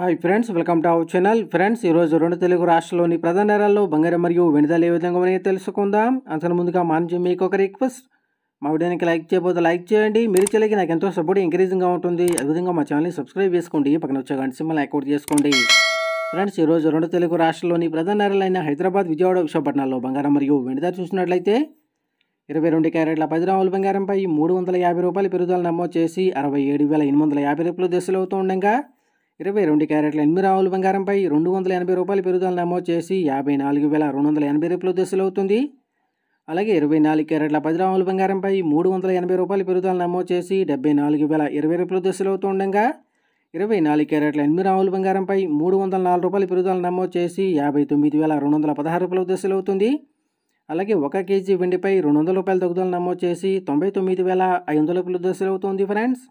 hi friends welcome to our channel friends ఈరోజు రెండు తెలుగు రాష్ట్రంలోని ప్రధాన నేరాల్లో బంగారం మరియు వెనుదల ఏ విధంగా ఉన్నాయో తెలుసుకుందాం అంతకు ముందుగా మానించి మీకు ఒక రిక్వెస్ట్ మా వీడియోకి లైక్ చేయబోతే లైక్ చేయండి మీరు చెల్లికి నాకు ఎంతో సపోర్ట్ ఎంకరేజింగ్గా ఉంటుంది అదేవిధంగా మా ఛానల్ని సబ్స్క్రైబ్ చేసుకోండి పక్కన వచ్చే గంట సింబల్ అకౌంట్ చేసుకోండి ఫ్రెండ్స్ ఈరోజు రెండు తెలుగు రాష్ట్రంలోని ప్రధాన నేరాలైన హైదరాబాద్ విజయవాడ విశాఖపట్నంలో బంగారం మరియు వెనుదల చూసినట్లయితే ఇరవై రెండు క్యారెట్ల పది గ్రాముల బంగారంపై మూడు వందల యాభై రూపాయల పెరుగుదల నమోదు చేసి అరవై ఏడు వేల ఎనిమిది వందల యాభై రూపాయలు దశలవుతుండగా ఇరవై రెండు క్యారెట్ల ఎనిమిది ఆవుల బంగారంపై రెండు వందల ఎనభై రూపాయల పెరుగుదల నమోదు చేసి యాభై నాలుగు వేల రెండు వందల ఎనభై రూపాయలు అవుతుంది అలాగే ఇరవై నాలుగు క్యారెట్ల పది రాముల బంగారంపై మూడు వందల ఎనభై రూపాయల పెరుగుదల నమోదు చేసి డెబ్బై నాలుగు వేల ఇరవై రూపాయలు ఉండగా ఇరవై నాలుగు క్యారెట్ల ఎనిమిది రాముల బంగారంపై మూడు వందల నాలుగు రూపాయల పెరుగుదల నమోదు చేసి యాభై తొమ్మిది వేల రెండు వందల పదహారు రూపాయలు దశలు అవుతుంది అలాగే ఒక కేజీ వెండిపై రెండు వందల రూపాయల తగ్గుదల నమోదు చేసి తొంభై తొమ్మిది వేల ఐదు వందల రూపాయలు దశలు అవుతుంది ఫ్రెండ్స్